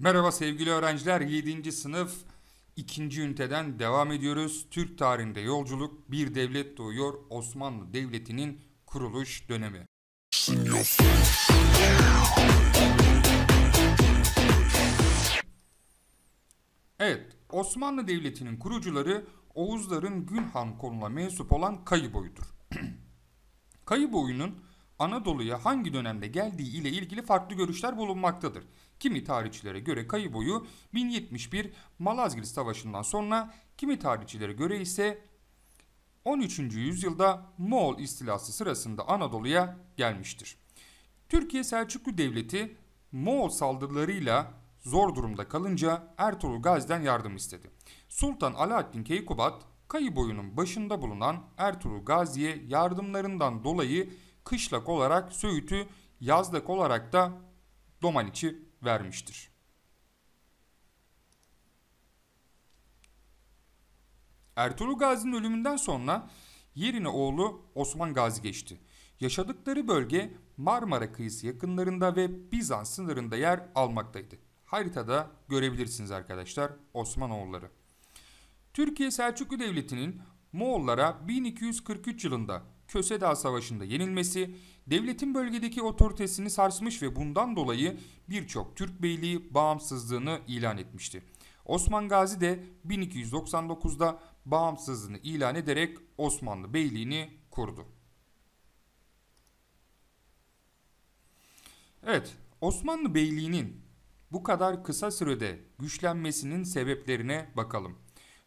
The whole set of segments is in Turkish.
Merhaba sevgili öğrenciler 7. sınıf 2. üniteden devam ediyoruz. Türk tarihinde yolculuk bir devlet doğuyor Osmanlı Devleti'nin kuruluş dönemi. Evet Osmanlı Devleti'nin kurucuları Oğuzların Günhan konuna mensup olan Kayıboy'dur. Kayıboy'un Anadolu'ya hangi dönemde geldiği ile ilgili farklı görüşler bulunmaktadır. Kimi tarihçilere göre kayı boyu 1071 Malazgirt Savaşı'ndan sonra kimi tarihçilere göre ise 13. yüzyılda Moğol istilası sırasında Anadolu'ya gelmiştir. Türkiye Selçuklu Devleti Moğol saldırılarıyla zor durumda kalınca Ertuğrul Gazi'den yardım istedi. Sultan Alaaddin Keykubat Kayı boyunun başında bulunan Ertuğrul Gazi'ye yardımlarından dolayı kışlak olarak Söğüt'ü, yazlık olarak da Domaniç'i vermiştir. Ertuğrul Gazi'nin ölümünden sonra yerine oğlu Osman Gazi geçti. Yaşadıkları bölge Marmara kıyısı yakınlarında ve Bizans sınırında yer almaktaydı. Haritada görebilirsiniz arkadaşlar Osmanoğulları. Türkiye Selçuklu Devleti'nin Moğollara 1243 yılında Köse Dağı Savaşı'nda yenilmesi devletin bölgedeki otoritesini sarsmış ve bundan dolayı birçok Türk beyliği bağımsızlığını ilan etmişti. Osman Gazi de 1299'da bağımsızlığını ilan ederek Osmanlı Beyliğini kurdu. Evet, Osmanlı Beyliği'nin bu kadar kısa sürede güçlenmesinin sebeplerine bakalım.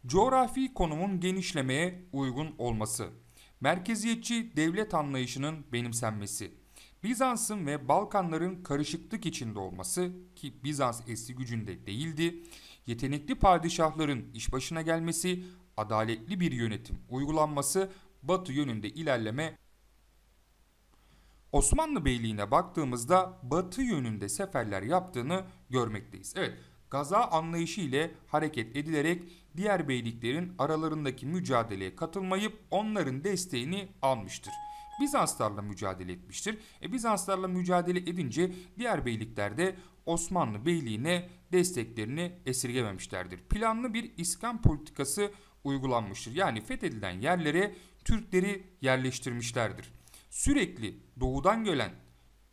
Coğrafi konumun genişlemeye uygun olması. Merkeziyetçi devlet anlayışının benimsenmesi, Bizans'ın ve Balkanların karışıklık içinde olması ki Bizans eski gücünde değildi, yetenekli padişahların iş başına gelmesi, adaletli bir yönetim uygulanması, Batı yönünde ilerleme Osmanlı Beyliği'ne baktığımızda batı yönünde seferler yaptığını görmekteyiz. Evet, gaza anlayışı ile hareket edilerek diğer beyliklerin aralarındaki mücadeleye katılmayıp onların desteğini almıştır. Bizanslarla mücadele etmiştir. E, Bizanslarla mücadele edince diğer beylikler de Osmanlı Beyliği'ne desteklerini esirgememişlerdir. Planlı bir iskan politikası uygulanmıştır. Yani fethedilen yerlere Türkleri yerleştirmişlerdir. Sürekli doğudan gelen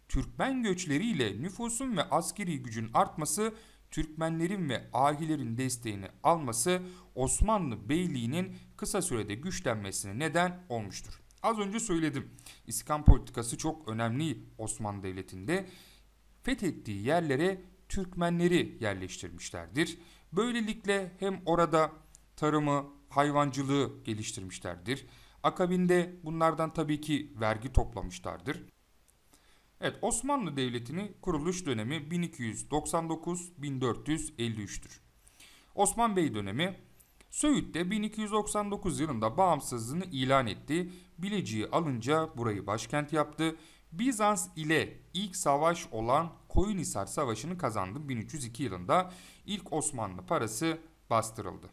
Türkmen göçleriyle nüfusun ve askeri gücün artması Türkmenlerin ve Ahilerin desteğini alması Osmanlı Beyliği'nin kısa sürede güçlenmesine neden olmuştur. Az önce söyledim. İskan politikası çok önemli Osmanlı Devleti'nde. Fethettiği yerlere Türkmenleri yerleştirmişlerdir. Böylelikle hem orada tarımı, hayvancılığı geliştirmişlerdir. Akabinde bunlardan tabii ki vergi toplamışlardır. Evet Osmanlı Devleti'nin kuruluş dönemi 1299-1453'tür. Osman Bey dönemi Söğüt'te 1299 yılında bağımsızlığını ilan etti. bileciği alınca burayı başkent yaptı. Bizans ile ilk savaş olan Koyunhisar Savaşı'nı kazandı 1302 yılında. ilk Osmanlı parası bastırıldı.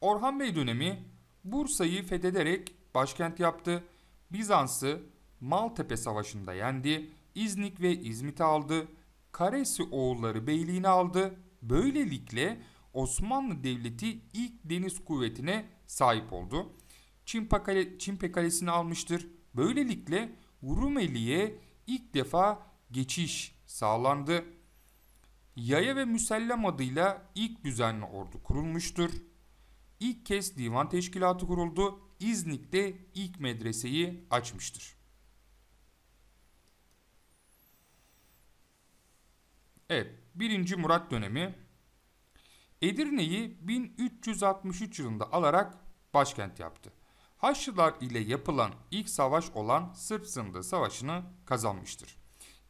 Orhan Bey dönemi Bursa'yı fethederek başkent yaptı. Bizans'ı Maltepe Savaşı'nda yendi, İznik ve İzmit'i aldı, Karesi oğulları beyliğini aldı. Böylelikle Osmanlı Devleti ilk deniz kuvvetine sahip oldu. Çimpekale, Çimpe Kalesi'ni almıştır. Böylelikle Rumeli'ye ilk defa geçiş sağlandı. Yaya ve Müsellem adıyla ilk düzenli ordu kurulmuştur. İlk kez divan teşkilatı kuruldu İznik'te ilk medreseyi açmıştır. Evet, 1. Murat dönemi Edirne'yi 1363 yılında alarak başkent yaptı. Haçlılar ile yapılan ilk savaş olan Sırp Sınırı Savaşı'nı kazanmıştır.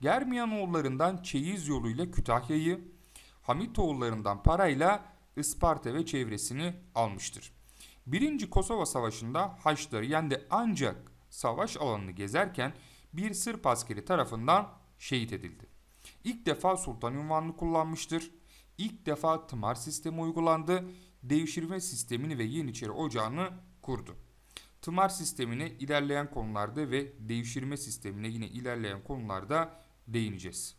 Germiyanoğullarından çeyiz yoluyla Kütahya'yı, Hamitoğullarından parayla Isparta ve çevresini almıştır. Birinci Kosova Savaşı'nda Haçları yendi ancak savaş alanını gezerken bir Sırp askeri tarafından şehit edildi. İlk defa sultan ünvanını kullanmıştır. İlk defa tımar sistemi uygulandı. Devşirme sistemini ve Yeniçeri Ocağı'nı kurdu. Tımar sistemine ilerleyen konularda ve devşirme sistemine yine ilerleyen konularda değineceğiz.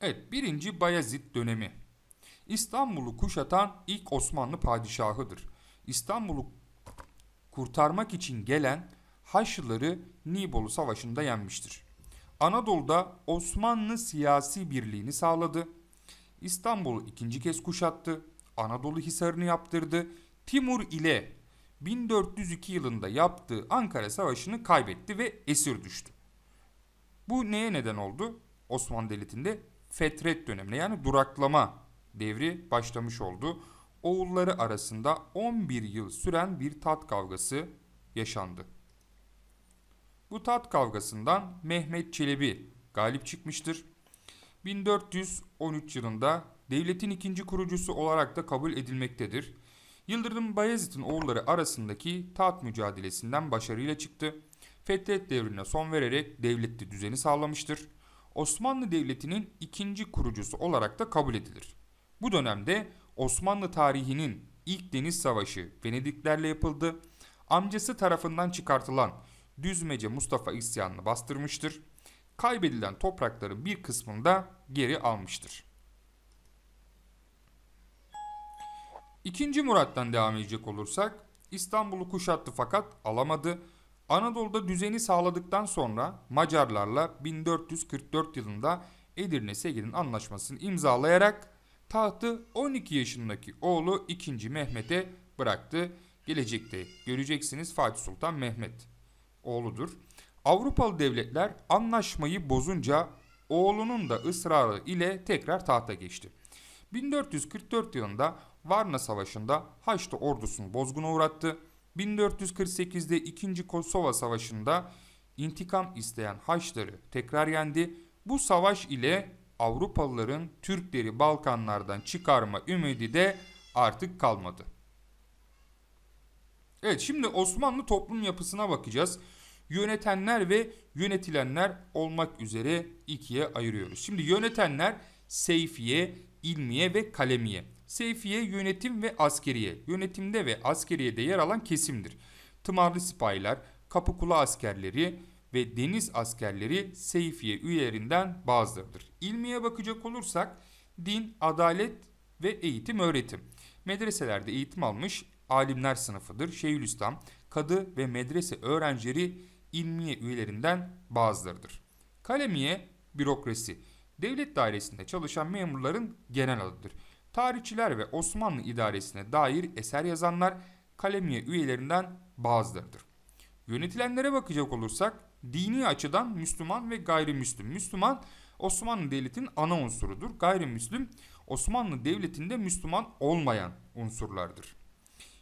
Evet birinci Bayezid dönemi. İstanbul'u kuşatan ilk Osmanlı padişahıdır. İstanbul'u kurtarmak için gelen Haçlıları Nibolu Savaşı'nda yenmiştir. Anadolu'da Osmanlı siyasi birliğini sağladı. İstanbul'u ikinci kez kuşattı. Anadolu Hisarı'nı yaptırdı. Timur ile 1402 yılında yaptığı Ankara Savaşı'nı kaybetti ve esir düştü. Bu neye neden oldu? Osmanlı Devleti'nde fetret dönemine yani duraklama devri başlamış oldu. Oğulları arasında 11 yıl süren bir tat kavgası yaşandı. Bu tat kavgasından Mehmet Çelebi galip çıkmıştır. 1413 yılında devletin ikinci kurucusu olarak da kabul edilmektedir. Yıldırım Bayezid'in oğulları arasındaki taht mücadelesinden başarıyla çıktı. Fetret devrine son vererek devletli düzeni sağlamıştır. Osmanlı Devleti'nin ikinci kurucusu olarak da kabul edilir. Bu dönemde Osmanlı tarihinin ilk deniz savaşı Venediklerle yapıldı. Amcası tarafından çıkartılan Düzmece Mustafa isyanını bastırmıştır. Kaybedilen toprakların bir kısmını da geri almıştır. İkinci Murat'tan devam edecek olursak İstanbul'u kuşattı fakat alamadı. Anadolu'da düzeni sağladıktan sonra Macarlarla 1444 yılında Edirne-Sege'nin anlaşmasını imzalayarak Tahtı 12 yaşındaki oğlu 2. Mehmet'e bıraktı. Gelecekte göreceksiniz Fatih Sultan Mehmet oğludur. Avrupalı devletler anlaşmayı bozunca oğlunun da ısrarı ile tekrar tahta geçti. 1444 yılında Varna Savaşı'nda Haçlı ordusunu bozguna uğrattı. 1448'de 2. Kosova Savaşı'nda intikam isteyen Haçları tekrar yendi. Bu savaş ile Avrupalıların Türkleri Balkanlardan çıkarma ümidi de artık kalmadı. Evet şimdi Osmanlı toplum yapısına bakacağız. Yönetenler ve yönetilenler olmak üzere ikiye ayırıyoruz. Şimdi yönetenler Seyfiye, İlmiye ve Kalemiye. Seyfiye yönetim ve askeriye. Yönetimde ve askeriyede yer alan kesimdir. Tımarlı sipahiler, kapı kula askerleri, ve deniz askerleri Seyfiye üyelerinden bazılarıdır. İlmiye bakacak olursak din, adalet ve eğitim öğretim. Medreselerde eğitim almış alimler sınıfıdır. Şeyhülislam, kadı ve medrese öğrencileri ilmiye üyelerinden bazılarıdır. Kalemiye bürokrasi. Devlet dairesinde çalışan memurların genel adıdır. Tarihçiler ve Osmanlı idaresine dair eser yazanlar kalemiye üyelerinden bazılarıdır. Yönetilenlere bakacak olursak dini açıdan Müslüman ve gayrimüslim. Müslüman Osmanlı Devleti'nin ana unsurudur. Gayrimüslim Osmanlı Devleti'nde Müslüman olmayan unsurlardır.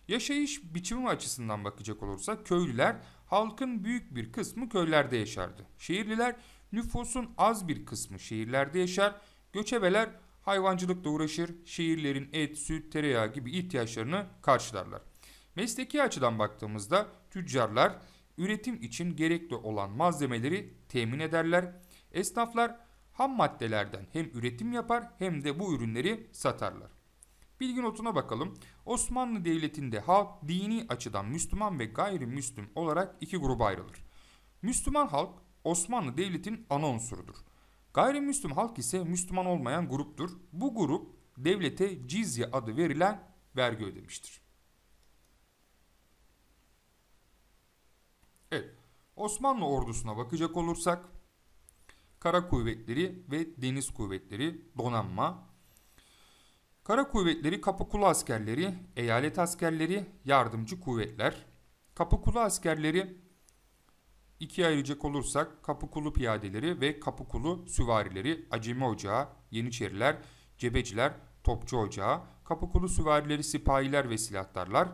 Yaşayış biçimi açısından bakacak olursak köylüler halkın büyük bir kısmı köylerde yaşardı. Şehirliler nüfusun az bir kısmı şehirlerde yaşar. Göçebeler hayvancılıkla uğraşır. Şehirlerin et, süt, tereyağı gibi ihtiyaçlarını karşılarlar. Mesleki açıdan baktığımızda tüccarlar üretim için gerekli olan malzemeleri temin ederler. Esnaflar ham maddelerden hem üretim yapar hem de bu ürünleri satarlar. Bilgi notuna bakalım. Osmanlı Devleti'nde halk dini açıdan Müslüman ve gayrimüslim olarak iki gruba ayrılır. Müslüman halk Osmanlı Devleti'nin ana unsurudur. Gayrimüslim halk ise Müslüman olmayan gruptur. Bu grup devlete cizye adı verilen vergi ödemiştir. Osmanlı ordusuna bakacak olursak kara kuvvetleri ve deniz kuvvetleri donanma. Kara kuvvetleri kapıkulu askerleri, eyalet askerleri, yardımcı kuvvetler. Kapıkulu askerleri ikiye ayıracak olursak kapıkulu piyadeleri ve kapıkulu süvarileri, acemi ocağı, yeniçeriler, cebeciler, topçu ocağı, kapıkulu süvarileri, sipahiler ve silahtarlar,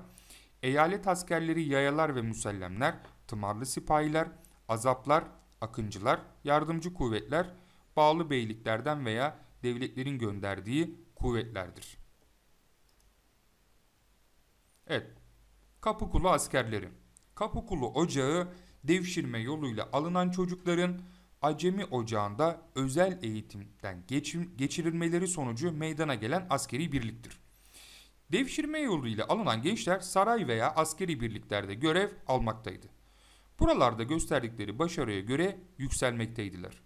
eyalet askerleri, yayalar ve musellemler, tımarlı sipahiler, azaplar, akıncılar, yardımcı kuvvetler, bağlı beyliklerden veya devletlerin gönderdiği kuvvetlerdir. Evet, Kapıkulu askerleri. Kapıkulu ocağı devşirme yoluyla alınan çocukların Acemi ocağında özel eğitimden geçirilmeleri sonucu meydana gelen askeri birliktir. Devşirme yoluyla alınan gençler saray veya askeri birliklerde görev almaktaydı. Buralarda gösterdikleri başarıya göre yükselmekteydiler.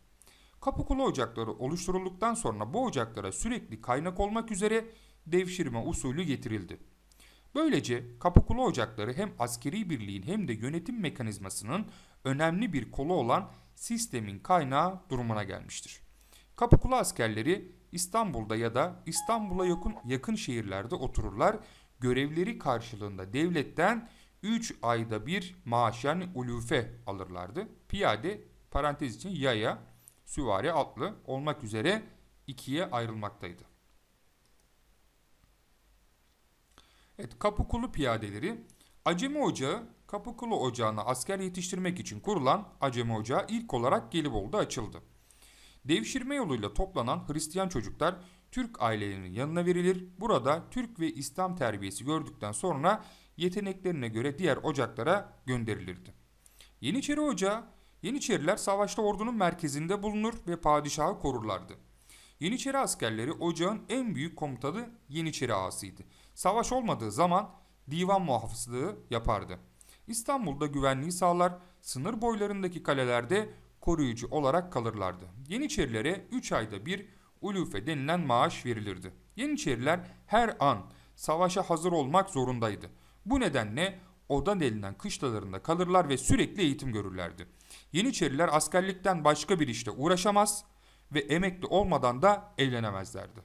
Kapıkulu ocakları oluşturulduktan sonra bu ocaklara sürekli kaynak olmak üzere devşirme usulü getirildi. Böylece kapıkulu ocakları hem askeri birliğin hem de yönetim mekanizmasının önemli bir kolu olan sistemin kaynağı durumuna gelmiştir. Kapıkulu askerleri İstanbul'da ya da İstanbul'a yakın, yakın şehirlerde otururlar, görevleri karşılığında devletten 3 ayda bir maaşen ulufe alırlardı. Piyade parantez için yaya, süvari, atlı olmak üzere ikiye ayrılmaktaydı. Evet, Kapıkulu piyadeleri Acemi Ocağı Kapıkulu Ocağı'na asker yetiştirmek için kurulan Acemi Ocağı ilk olarak Gelibolu'da açıldı. Devşirme yoluyla toplanan Hristiyan çocuklar Türk ailelerinin yanına verilir. Burada Türk ve İslam terbiyesi gördükten sonra yeteneklerine göre diğer ocaklara gönderilirdi. Yeniçeri Ocağı, Yeniçeriler savaşta ordunun merkezinde bulunur ve padişahı korurlardı. Yeniçeri askerleri ocağın en büyük komutanı Yeniçeri ağasıydı. Savaş olmadığı zaman divan muhafızlığı yapardı. İstanbul'da güvenliği sağlar, sınır boylarındaki kalelerde koruyucu olarak kalırlardı. Yeniçerilere 3 ayda bir ulufe denilen maaş verilirdi. Yeniçeriler her an savaşa hazır olmak zorundaydı. Bu nedenle oda denilen kışlalarında kalırlar ve sürekli eğitim görürlerdi. Yeniçeriler askerlikten başka bir işte uğraşamaz ve emekli olmadan da evlenemezlerdi.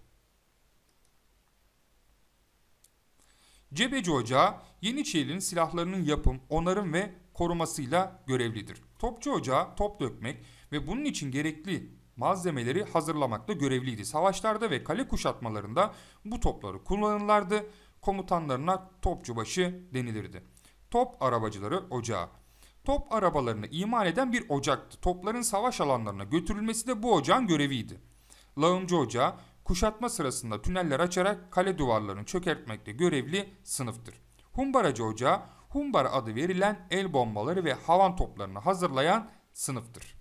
Cebeci Ocağı Yeniçerilerin silahlarının yapım, onarım ve korumasıyla görevlidir. Topçu Ocağı top dökmek ve bunun için gerekli malzemeleri hazırlamakla görevliydi. Savaşlarda ve kale kuşatmalarında bu topları kullanırlardı komutanlarına topçubaşı denilirdi. Top arabacıları ocağı. Top arabalarını imal eden bir ocaktı. Topların savaş alanlarına götürülmesi de bu ocağın göreviydi. Lağımcı ocağı kuşatma sırasında tüneller açarak kale duvarlarını çökertmekte görevli sınıftır. Humbaracı ocağı Humbara adı verilen el bombaları ve havan toplarını hazırlayan sınıftır.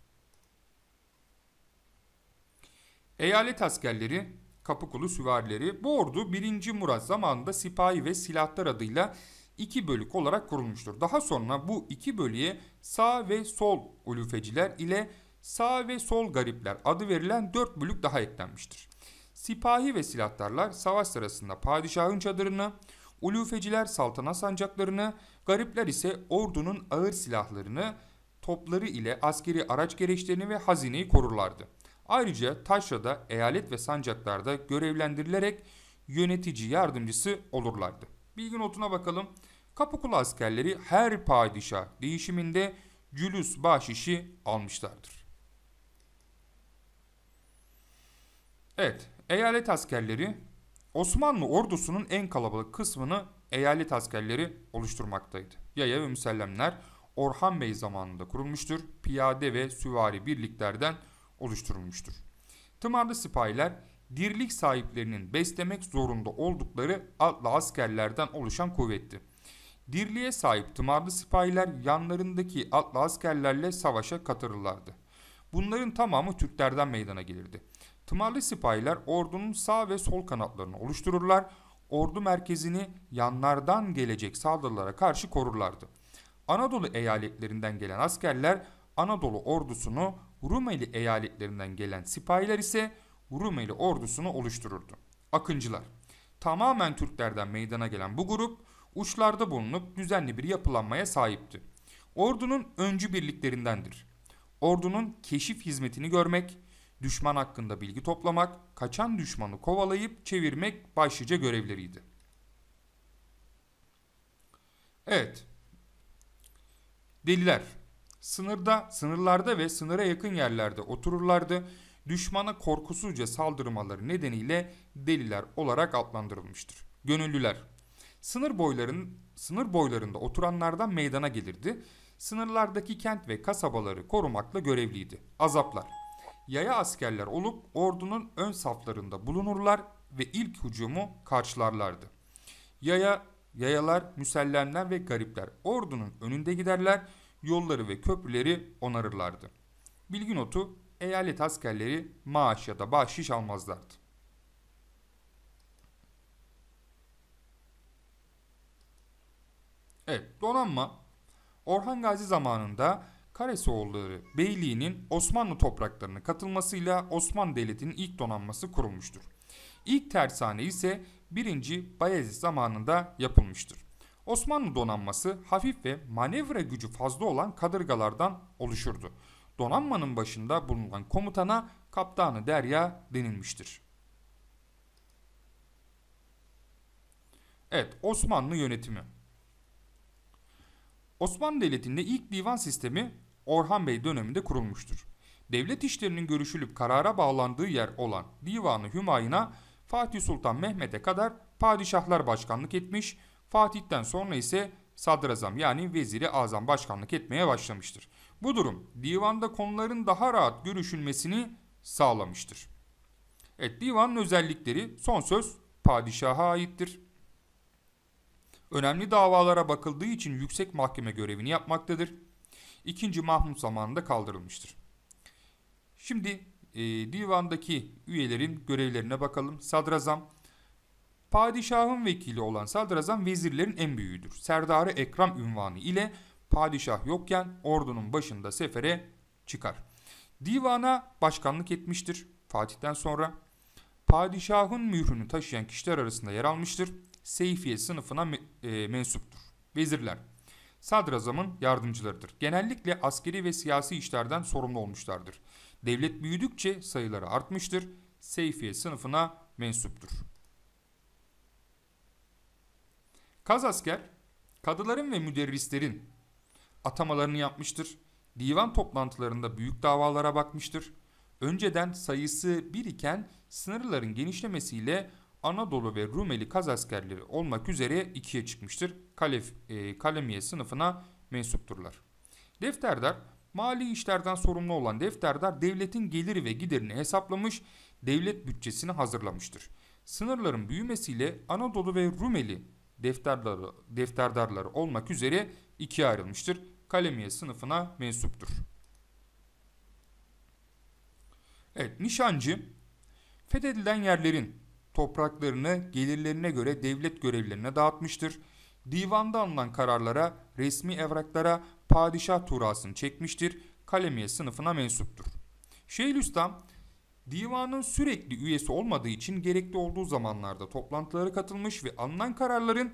Eyalet askerleri Kapıkulu süvarileri. Bu ordu 1. Murat zamanında sipahi ve silahlar adıyla iki bölük olarak kurulmuştur. Daha sonra bu iki bölüye sağ ve sol ulufeciler ile sağ ve sol garipler adı verilen dört bölük daha eklenmiştir. Sipahi ve silahlarlar savaş sırasında padişahın çadırını, ulufeciler saltanat sancaklarını, garipler ise ordunun ağır silahlarını, topları ile askeri araç gereçlerini ve hazineyi korurlardı. Ayrıca taşrada, eyalet ve sancaklarda görevlendirilerek yönetici yardımcısı olurlardı. Bilgi notuna bakalım. Kapıkulu askerleri her padişah değişiminde cülüs bahşişi almışlardır. Evet, eyalet askerleri Osmanlı ordusunun en kalabalık kısmını eyalet askerleri oluşturmaktaydı. Yaya ve müsellemler Orhan Bey zamanında kurulmuştur. Piyade ve süvari birliklerden oluşturulmuştur. Tımarlı sipahiler dirlik sahiplerinin beslemek zorunda oldukları atlı askerlerden oluşan kuvvetti. Dirliğe sahip tımarlı sipahiler yanlarındaki atlı askerlerle savaşa katılırlardı. Bunların tamamı Türklerden meydana gelirdi. Tımarlı sipahiler ordunun sağ ve sol kanatlarını oluştururlar, ordu merkezini yanlardan gelecek saldırılara karşı korurlardı. Anadolu eyaletlerinden gelen askerler Anadolu ordusunu Rumeli eyaletlerinden gelen sipahiler ise Rumeli ordusunu oluştururdu. Akıncılar. Tamamen Türklerden meydana gelen bu grup uçlarda bulunup düzenli bir yapılanmaya sahipti. Ordunun öncü birliklerindendir. Ordunun keşif hizmetini görmek, düşman hakkında bilgi toplamak, kaçan düşmanı kovalayıp çevirmek başlıca görevleriydi. Evet. Deliler Sınırda, sınırlarda ve sınıra yakın yerlerde otururlardı. Düşmana korkusuzca saldırmaları nedeniyle deliler olarak adlandırılmıştır. Gönüllüler sınır boyların sınır boylarında oturanlardan meydana gelirdi. Sınırlardaki kent ve kasabaları korumakla görevliydi. Azaplar yaya askerler olup ordunun ön saflarında bulunurlar ve ilk hücumu karşılarlardı. Yaya, yayalar, müsellemler ve garipler ordunun önünde giderler yolları ve köprüleri onarırlardı. Bilgi notu eyalet askerleri maaş ya da bahşiş almazlardı. Evet donanma Orhan Gazi zamanında Karesioğulları Beyliği'nin Osmanlı topraklarına katılmasıyla Osmanlı Devleti'nin ilk donanması kurulmuştur. İlk tersane ise 1. Bayezid zamanında yapılmıştır. Osmanlı donanması hafif ve manevra gücü fazla olan kadırgalardan oluşurdu. Donanmanın başında bulunan komutana kaptanı derya denilmiştir. Evet, Osmanlı yönetimi. Osmanlı Devleti'nde ilk divan sistemi Orhan Bey döneminde kurulmuştur. Devlet işlerinin görüşülüp karara bağlandığı yer olan Divanı Hümayun'a Fatih Sultan Mehmet'e kadar padişahlar başkanlık etmiş, Fatih'ten sonra ise sadrazam yani veziri azam başkanlık etmeye başlamıştır. Bu durum divanda konuların daha rahat görüşülmesini sağlamıştır. Evet divanın özellikleri son söz padişaha aittir. Önemli davalara bakıldığı için yüksek mahkeme görevini yapmaktadır. İkinci Mahmut zamanında kaldırılmıştır. Şimdi e, divandaki üyelerin görevlerine bakalım. Sadrazam Padişahın vekili olan sadrazam vezirlerin en büyüğüdür. Serdarı Ekrem ünvanı ile padişah yokken ordunun başında sefere çıkar. Divana başkanlık etmiştir Fatih'ten sonra. Padişahın mührünü taşıyan kişiler arasında yer almıştır. Seyfiye sınıfına me e mensuptur. Vezirler sadrazamın yardımcılarıdır. Genellikle askeri ve siyasi işlerden sorumlu olmuşlardır. Devlet büyüdükçe sayıları artmıştır. Seyfiye sınıfına mensuptur. Kaz asker kadıların ve müderrislerin atamalarını yapmıştır. Divan toplantılarında büyük davalara bakmıştır. Önceden sayısı bir iken sınırların genişlemesiyle Anadolu ve Rumeli kaz askerleri olmak üzere ikiye çıkmıştır. Kalef, e, kalemiye sınıfına mensupturlar. Defterdar, mali işlerden sorumlu olan defterdar devletin geliri ve giderini hesaplamış, devlet bütçesini hazırlamıştır. Sınırların büyümesiyle Anadolu ve Rumeli defterdarları, defterdarları olmak üzere ikiye ayrılmıştır. Kalemiye sınıfına mensuptur. Evet, nişancı fethedilen yerlerin topraklarını gelirlerine göre devlet görevlerine dağıtmıştır. Divanda alınan kararlara, resmi evraklara padişah turasını çekmiştir. Kalemiye sınıfına mensuptur. Şeyhülislam Divanın sürekli üyesi olmadığı için gerekli olduğu zamanlarda toplantılara katılmış ve alınan kararların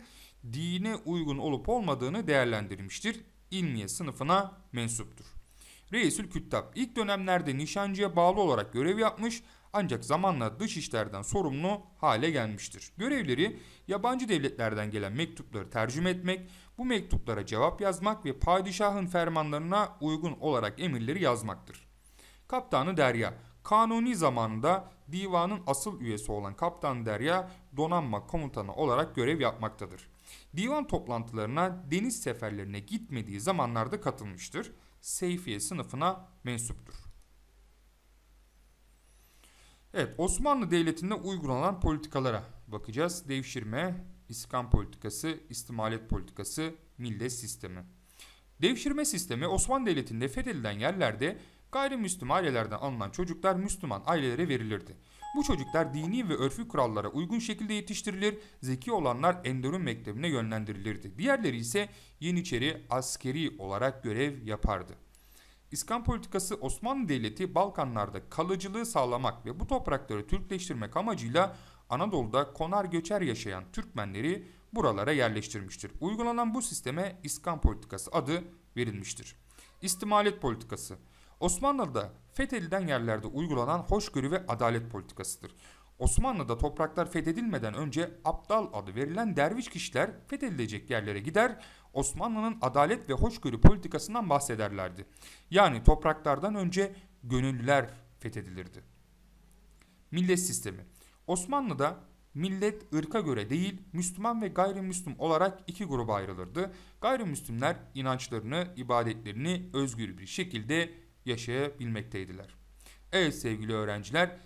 dine uygun olup olmadığını değerlendirmiştir. İlmiye sınıfına mensuptur. Reisül Küttab ilk dönemlerde nişancıya bağlı olarak görev yapmış ancak zamanla dış işlerden sorumlu hale gelmiştir. Görevleri yabancı devletlerden gelen mektupları tercüme etmek, bu mektuplara cevap yazmak ve padişahın fermanlarına uygun olarak emirleri yazmaktır. Kaptanı Derya Kanuni zamanında divanın asıl üyesi olan Kaptan Derya donanma komutanı olarak görev yapmaktadır. Divan toplantılarına deniz seferlerine gitmediği zamanlarda katılmıştır. Seyfiye sınıfına mensuptur. Evet Osmanlı Devleti'nde uygulanan politikalara bakacağız. Devşirme, iskan politikası, istimalet politikası, millet sistemi. Devşirme sistemi Osmanlı Devleti'nde fethedilen yerlerde Gayrimüslim ailelerden alınan çocuklar Müslüman ailelere verilirdi. Bu çocuklar dini ve örfü kurallara uygun şekilde yetiştirilir, zeki olanlar Endorun Mektebi'ne yönlendirilirdi. Diğerleri ise Yeniçeri askeri olarak görev yapardı. İskan politikası Osmanlı Devleti Balkanlarda kalıcılığı sağlamak ve bu toprakları Türkleştirmek amacıyla Anadolu'da konar göçer yaşayan Türkmenleri buralara yerleştirmiştir. Uygulanan bu sisteme İskan politikası adı verilmiştir. İstimalet politikası Osmanlı'da fethedilen yerlerde uygulanan hoşgörü ve adalet politikasıdır. Osmanlı'da topraklar fethedilmeden önce aptal adı verilen derviş kişiler fethedilecek yerlere gider, Osmanlı'nın adalet ve hoşgörü politikasından bahsederlerdi. Yani topraklardan önce gönüllüler fethedilirdi. Millet sistemi Osmanlı'da millet ırka göre değil Müslüman ve gayrimüslim olarak iki gruba ayrılırdı. Gayrimüslimler inançlarını, ibadetlerini özgür bir şekilde yaşayabilmekteydiler. Evet sevgili öğrenciler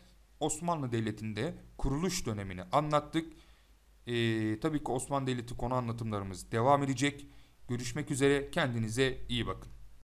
Osmanlı Devleti'nde kuruluş dönemini anlattık. Ee, tabii ki Osmanlı Devleti konu anlatımlarımız devam edecek. Görüşmek üzere kendinize iyi bakın.